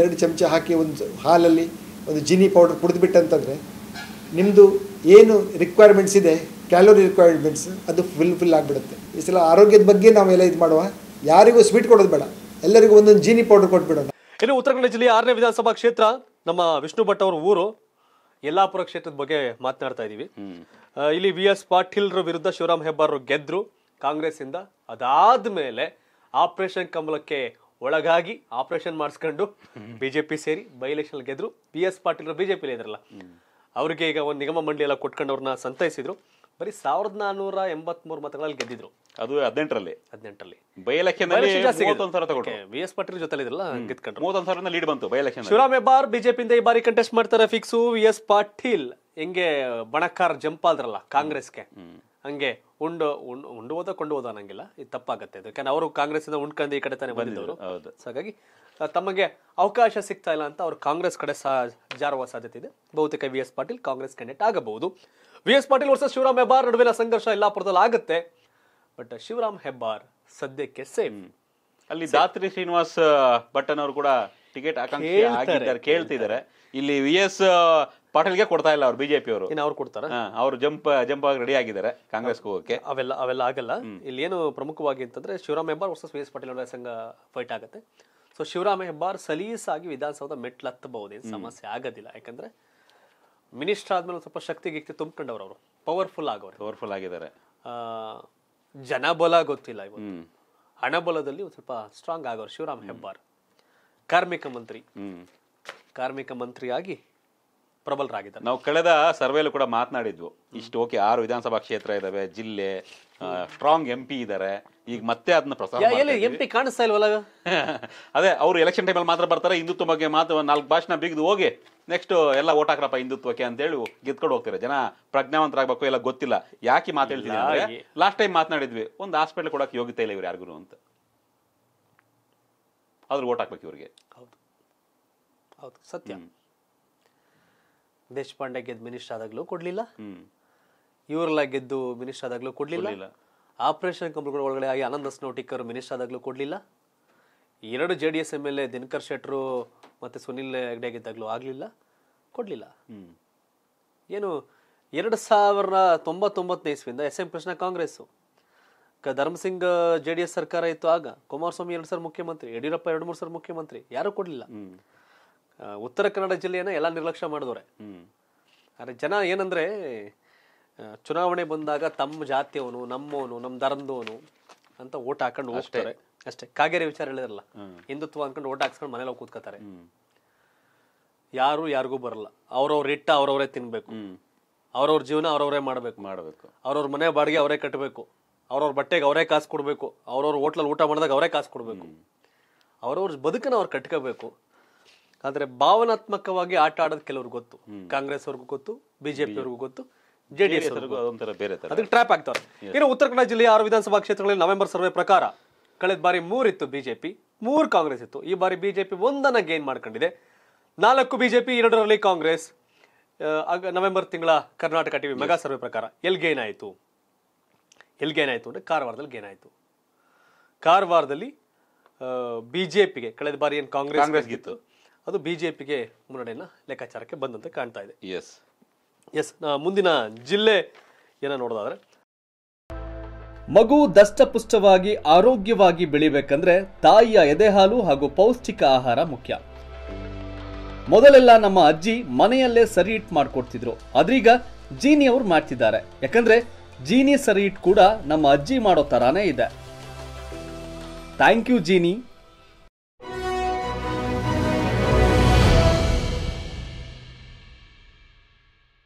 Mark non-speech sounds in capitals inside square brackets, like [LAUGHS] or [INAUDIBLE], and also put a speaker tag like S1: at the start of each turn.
S1: ಎರಡು ಚಮಚ ಹಾಕಿ ಒಂದು ಹಾಲಲ್ಲಿ ಒಂದು ಜಿನಿ ಪೌಡರ್ ಕುಡಿದ್ಬಿಟ್ಟಂತಂದರೆ ನಿಮ್ಮದು ಏನು ರಿಕ್ವೈರ್ಮೆಂಟ್ಸ್ ಇದೆ ಕ್ಯಾಲೋರಿ ರಿಕ್ವೈರ್ಮೆಂಟ್ಸ್ ಅದು ಫುಲ್ ಫಿಲ್ ಆಗಿಬಿಡುತ್ತೆ ಈ ಸಲ ಆರೋಗ್ಯದ ಬಗ್ಗೆ ನಾವೆಲ್ಲ ಇದು ಮಾಡುವ ಯಾರಿಗೂ ಸ್ವೀಟ್ ಕೊಡೋದು ಬೇಡ ಎಲ್ಲರಿಗೂ ಒಂದೊಂದು ಜೀನಿ ಪೌಡರ್ ಕೊಟ್ಬಿಡೋಣ
S2: ಇನ್ನು ಉತ್ತರ ಕನ್ನಡ ಜಿಲ್ಲೆಯ ಆರನೇ ವಿಧಾನಸಭಾ ಕ್ಷೇತ್ರ ನಮ್ಮ ವಿಷ್ಣು ಭಟ್ ಅವರ ಊರು ಯಲ್ಲಾಪುರ ಕ್ಷೇತ್ರದ ಬಗ್ಗೆ ಮಾತನಾಡ್ತಾ ಇದ್ದೀವಿ ಇಲ್ಲಿ ವಿ ಎಸ್ ಪಾಟೀಲ್ರ ವಿರುದ್ಧ ಶಿವರಾಮ್ ಹೆಬ್ಬಾರ್ ಗೆದ್ರು ಕಾಂಗ್ರೆಸ್ಸಿಂದ ಅದಾದ ಮೇಲೆ ಆಪರೇಷನ್ ಕಮಲಕ್ಕೆ ಒಳಗಾಗಿ ಆಪರೇಷನ್ ಮಾಡಿಸ್ಕೊಂಡು ಬಿಜೆಪಿ ಸೇರಿ ಬೈ ಎಲೆಕ್ಷನ್ ಗೆದ್ರು ಬಿ ಎಸ್ ಪಾಟೀಲ್ ಬಿಜೆಪಿಲಿ ಇದ್ರಲ್ಲ ಅವರಿಗೆ ಈಗ ಒಂದು ನಿಗಮ ಮಂಡಳಿ ಎಲ್ಲ ಕೊಟ್ಕೊಂಡು ಅವ್ರನ್ನ ಸಂತೈಸಿದ್ರು ಬರೀ ಸಾವಿರದ ನಾನೂರ ಮೂರು ಮತಗಳಲ್ಲಿ ಗೆದ್ದಿದ್ರು ಅದು ಹದಿನೆಂಟರಲ್ಲಿ ಹದಿನೆಂಟರಲ್ಲಿ by election B S Patil ಜೊತೆ ಇದ್ರಲ್ಲ ಗೆದ್ಕೊಂಡು
S1: ಲೀಡ್ ಬಂತು ಬೈ ಎಲೆಕ್ಷನ್ ಶಿವರಾಮ್
S2: ಹೆಬ್ಬಾರ್ ಬಿಜೆಪಿಯಿಂದ ಈ ಬಾರಿ ಕಂಟೆಸ್ಟ್ ಮಾಡ್ತಾರೆ ಫಿಕ್ಸು ವಿ ಎಸ್ ಪಾಟೀಲ್ ಹೆಂಗೆ ಬಣಕಾರ್ ಜಂಪ್ ಆದ್ರಲ್ಲ ಕಾಂಗ್ರೆಸ್ಗೆ ಹಂಗೆ ಉಂಡು ಉಂಡು ಹೋದ ಕೊಂಡು ಹೋದ ಅನ್ನಂಗಿಲ್ಲ ಇದು ತಪ್ಪಾಗತ್ತೆ ಯಾಕಂದ್ರೆ ಅವರು ಕಾಂಗ್ರೆಸ್ಸಿಂದ ಉಂಡ್ಕಂದು ಈ ಕಡೆ ತಾನೇ ಬಂದಿದ್ದವರು ಹಾಗಾಗಿ ತಮಗೆ ಅವಕಾಶ ಸಿಗ್ತಾ ಇಲ್ಲ ಅಂತ ಅವರು ಕಾಂಗ್ರೆಸ್ ಕಡೆ ಸಹ ಜಾರುವ ಸಾಧ್ಯತೆ ಇದೆ ಬಹುತೇಕ V S Patil Congress candidate ಆಗಬಹುದು ವಿ ಎಸ್ ಪಾಟೀಲ್ ವರ್ಷ ಶಿವರಾಮ್ ಹೆಬ್ಬಾರ್ ನಡುವಿನ ಸಂಘರ್ಷ ಎಲ್ಲಾಪುರದಲ್ಲಿ ಆಗುತ್ತೆ ಬಟ್ ಶಿವರಾಮ್ ಹೆಬ್ಬಾರ್ ಸದ್ಯಕ್ಕೆ ಸೇಮ್ ಅಲ್ಲಿ ದಾತ್ರಿ ಶ್ರೀನಿವಾಸ್ ಭಟ್ಟನವರು ಕೂಡ
S1: ಟಿಕೆಟ್ ಕೇಳ್ತಿದ್ದಾರೆ ಇಲ್ಲಿ ವಿ ಎಸ್ ಪಾಟೀಲ್ಗೆ ಕೊಡ್ತಾ ಇಲ್ಲ ಅವ್ರು ಬಿಜೆಪಿ ಅವರು ಇನ್ನು ಅವ್ರು ಕೊಡ್ತಾರೆ ಅವರು ಜಂಪ್ ಜಂಪ್ ಆಗಿ ರೆಡಿ ಆಗಿದ್ದಾರೆ ಕಾಂಗ್ರೆಸ್ ಹೋಗೋಕೆ
S2: ಅವೆಲ್ಲ ಅವೆಲ್ಲ ಆಗಲ್ಲ ಇಲ್ಲಿ ಏನು ಪ್ರಮುಖವಾಗಿ ಅಂತಂದ್ರೆ Shivaram Hebbar versus V S Patil ಅವರ ಸಂಘ ಫೈಟ್ ಆಗುತ್ತೆ ಸೊ ಶಿವರಾಮ್ ಹೆಬ್ಬಾರ್ ಸಲೀಸಾಗಿ ವಿಧಾನಸೌಧ ಮೆಟ್ಲತ್ತಬಹುದು ಏನು ಸಮಸ್ಯೆ ಆಗೋದಿಲ್ಲ ಯಾಕಂದ್ರೆ ಮಿನಿಸ್ಟರ್ ಆದ್ಮೇಲೆ ಸ್ವಲ್ಪ ಶಕ್ತಿ ಗಿಕ್ತಿ ತುಂಬಿಕೊಂಡವ್ರು ಅವರು ಪವರ್ಫುಲ್ ಆಗೋರು ಪವರ್ಫುಲ್ ಆಗಿದ್ದಾರೆ ಜನಬಲ ಗೊತ್ತಿಲ್ಲ ಇವತ್ತು ಹಣಬಲದಲ್ಲಿ ಒಂದು ಸ್ವಲ್ಪ ಸ್ಟ್ರಾಂಗ್ ಆಗೋರು ಶಿವರಾಮ್ ಹೆಬ್ಬಾರ್ ಕಾರ್ಮಿಕ ಮಂತ್ರಿ ಕಾರ್ಮಿಕ ಮಂತ್ರಿಯಾಗಿ ಪ್ರಬಲರಾಗಿದ್ದಾರೆ
S1: ನಾವು ಕಳೆದ ಸರ್ವೆಯಲ್ಲೂ ಕೂಡ ಮಾತನಾಡಿದ್ವು ಇಷ್ಟು ಓಕೆ ಆರು ವಿಧಾನಸಭಾ ಕ್ಷೇತ್ರ ಇದಾವೆ ಜಿಲ್ಲೆ ಸ್ಟ್ರಾಂಗ್ ಎಂ ಪಿ ಇದಾರೆ ಈಗ ಮತ್ತೆ ಅದನ್ನ ಪ್ರಸಾರ ಕಾಣಿಸ್ತಾ ಇಲ್ವಲ್ಲ [LAUGHS] ಅದೇ ಅವರು ಎಲೆಕ್ಷನ್ ಟೈಮಲ್ಲಿ ಮಾತ್ರ ಬರ್ತಾರೆ ಹಿಂದುತ್ವ ಬಗ್ಗೆ ಮಾತು ನಾಲ್ಕು ಭಾಷಣ ಬಿಗಿದು ಹೋಗಿ ನೆಕ್ಸ್ಟ್ ಎಲ್ಲ ಓಟ್ ಹಾಕ್ರಪ್ಪ ಹಿಂದುತ್ವಕ್ಕೆ ಅಂತೇಳಿ ಗೆದ್ಕೊಂಡು ಹೋಗ್ತಾರೆ ಜನ ಪ್ರಜ್ಞಾವಂತರಾಗಬೇಕು ಎಲ್ಲ ಗೊತ್ತಿಲ್ಲ ಯಾಕೆ ಮಾತಾಡ್ತೀನಿ ಲಾಸ್ಟ್ ಟೈಮ್ ಮಾತನಾಡಿದ್ವಿ ಒಂದು ಹಾಸ್ಪಿಟಲ್ ಕೊಡಕ್ಕೆ ಯೋಗ್ಯತೆ ಇಲ್ಲ ಇವ್ರು ಯಾರಿಗೂ ಅಂತ ಆದ್ರೂ ಓಟ್ ಹಾಕ್ಬೇಕು ಇವ್ರಿಗೆ
S2: ಹೌದು ಹೌದು ಸತ್ಯ ದೇಶಪಾಂಡೆ ಗೆದ್ದು ಮಿನಿಸ್ಟರ್ ಆದಾಗ್ಲೂ ಕೊಡ್ಲಿಲ್ಲ ಇವರೆಲ್ಲ ಗೆದ್ದು ಮಿನಿಸ್ಟರ್ ಆದಾಗ್ಲೂ ಕೊಡ್ಲಿಲ್ಲ ಆಪರೇಷನ್ ಕಂಪ್ಲೀಟ್ ಒಳಗಡೆ ಆಗಿ ಆನಂದ್ ಅಸ್ನೋಟಿಕರ್ ಮಿನಿಸ್ಟರ್ ಆದಾಗ್ಲೂ ಕೊಡ್ಲಿಲ್ಲ ಎರಡು J D S M L A Dinakar ಶೆಟ್ರು ಮತ್ತೆ ಸುನಿಲ್ ಹೆಗ್ಡೆ ಗೆದ್ದಾಗ್ಲೂ ಆಗಲಿಲ್ಲ ಕೊಡಲಿಲ್ಲ ಏನು ಎರಡು ಸಾವಿರದ ತೊಂಬತ್ತೊಂಬತ್ತನೇ ಇಸ್ವಿಯಿಂದ S M Krishna Congress Dharam Singh J D S ಸರ್ಕಾರ ಇತ್ತು ಆಗ ಕುಮಾರಸ್ವಾಮಿ ಎರಡು ಸರ್ ಮುಖ್ಯಮಂತ್ರಿ ಯಡಿಯೂರಪ್ಪ ಎರಡು ಮೂರು ಸರ್ ಮುಖ್ಯಮಂತ್ರಿ ಯಾರೂ ಕೊಡ್ಲಿಲ್ಲ ಉತ್ತರ ಕನ್ನಡ ಜಿಲ್ಲೆಯನ್ನು ಎಲ್ಲ ನಿರ್ಲಕ್ಷ್ಯ ಮಾಡಿದವ್ರೆ ಆದರೆ ಜನ ಏನಂದ್ರೆ ಚುನಾವಣೆ ಬಂದಾಗ ತಮ್ಮ ಜಾತಿಯವನು ನಮ್ಮವನು ನಮ್ಮ ಧರ್ಮದವನು ಅಂತ ಓಟ್ ಹಾಕೊಂಡು ಹೋಗ್ತಾರೆ ಅಷ್ಟೇ ಕಾಗೇರಿ ವಿಚಾರ ಹೇಳಿದ್ರಲ್ಲ ಹಿಂದುತ್ವ ಅಂದ್ಕೊಂಡು ಓಟ್ ಹಾಕ್ಸ್ಕೊಂಡು ಮನೇಲಿ ಹೋಗಿ ಕೂತ್ಕೋತಾರೆ ಯಾರು ಯಾರಿಗೂ ಬರಲ್ಲ ಅವ್ರವ್ರ ಇಟ್ಟ ಅವ್ರವ್ರೇ ತಿನ್ಬೇಕು ಅವ್ರವ್ರ ಜೀವನ ಅವ್ರವ್ರೇ ಮಾಡಬೇಕು ಮಾಡಬೇಕು ಅವ್ರವ್ರ ಮನೆ ಬಾಡಿಗೆ ಅವರೇ ಕಟ್ಟಬೇಕು ಅವ್ರವ್ರ ಬಟ್ಟೆಗೆ ಅವರೇ ಕಾಸು ಕೊಡ್ಬೇಕು ಅವ್ರವ್ರ ಹೋಟ್ಲಲ್ಲಿ ಊಟ ಮಾಡಿದಾಗ ಅವರೇ ಕಾಸು ಕೊಡ್ಬೇಕು ಅವ್ರವ್ರ ಬದುಕನ್ನ ಅವ್ರು ಕಟ್ಕೋಬೇಕು ಆದರೆ ಭಾವನಾತ್ಮಕವಾಗಿ ಆಟ ಆಡೋದು ಕೆಲವ್ರಿಗೆ ಗೊತ್ತು ಕಾಂಗ್ರೆಸ್ ಅವ್ರಿಗೂ ಗೊತ್ತು ಬಿಜೆಪಿ ಅವ್ರಿಗೂ ಗೊತ್ತು ಜೆಡಿಎಸ್ ಬೇರೆ ಅದಕ್ಕೆ ಟ್ರ್ಯಾಪ್ ಆಗ್ತಾರೆ ಇನ್ನು ಉತ್ತರ ಕನ್ನಡ ಜಿಲ್ಲೆಯ ಆರು ವಿಧಾನಸಭಾ ಕ್ಷೇತ್ರಗಳಲ್ಲಿ ನವೆಂಬರ್ ಸರ್ವೆ ಪ್ರಕಾರ ಕಳೆದ ಬಾರಿ ಮೂರಿತ್ತು ಬಿಜೆಪಿ ಮೂರು ಕಾಂಗ್ರೆಸ್ ಇತ್ತು ಈ ಬಾರಿ ಬಿಜೆಪಿ ಒಂದನ್ನ ಗೇನ್ ಮಾಡ್ಕೊಂಡಿದೆ ನಾಲ್ಕು ಬಿಜೆಪಿ ಎರಡರಲ್ಲಿ ಕಾಂಗ್ರೆಸ್ ನವೆಂಬರ್ ತಿಂಗಳ ಕರ್ನಾಟಕ ಟಿವಿ ಮೆಗಾ ಸರ್ವೆ ಪ್ರಕಾರ ಎಲ್ಲಿ ಗೇನ್ ಆಯಿತು ಎಲ್ಲಿ ಗೇನ್ ಆಯಿತು ಅಂದರೆ ಕಾರವಾರದಲ್ಲಿ ಗೇನ್ ಆಯಿತು ಕಾರವಾರದಲ್ಲಿ ಬಿಜೆಪಿಗೆ ಕಳೆದ ಬಾರಿ ಏನು ಕಾಂಗ್ರೆಸ್ ಗಿತ್ತು ಅದು ಬಿಜೆಪಿಗೆ ಮುನ್ನಡೆಯನ್ನು ಲೆಕ್ಕಾಚಾರಕ್ಕೆ ಬಂದಂತೆ ಕಾಣ್ತಾ ಇದೆ ಎಸ್ ಎಸ್ ಮುಂದಿನ ಜಿಲ್ಲೆ ಏನ ನೋಡೋದಾದ್ರೆ ಮಗು ದಷ್ಟಪುಷ್ಟವಾಗಿ ಆರೋಗ್ಯವಾಗಿ ಬೆಳಿಬೇಕಂದ್ರೆ ತಾಯಿಯ ಎದೆಹಾಲು ಹಾಗೂ ಪೌಷ್ಟಿಕ ಆಹಾರ ಮುಖ್ಯ ಮೊದಲೆಲ್ಲ ನಮ್ಮ ಅಜ್ಜಿ ಮನೆಯಲ್ಲೇ ಸರಿ ಇಟ್ ಮಾಡ್ಕೊಡ್ತಿದ್ರು ಅದ್ರೀಗ ಜೀನಿ ಅವ್ರು ಮಾಡ್ತಿದ್ದಾರೆ ಯಾಕಂದ್ರೆ ಜೀನಿ ಸರಿ ಇಟ್ ಕೂಡ ನಮ್ಮ ಅಜ್ಜಿ ಮಾಡೋ ತರಾನೇ ಇದೆ ಥ್ಯಾಂಕ್ ಯು ಜೀನಿ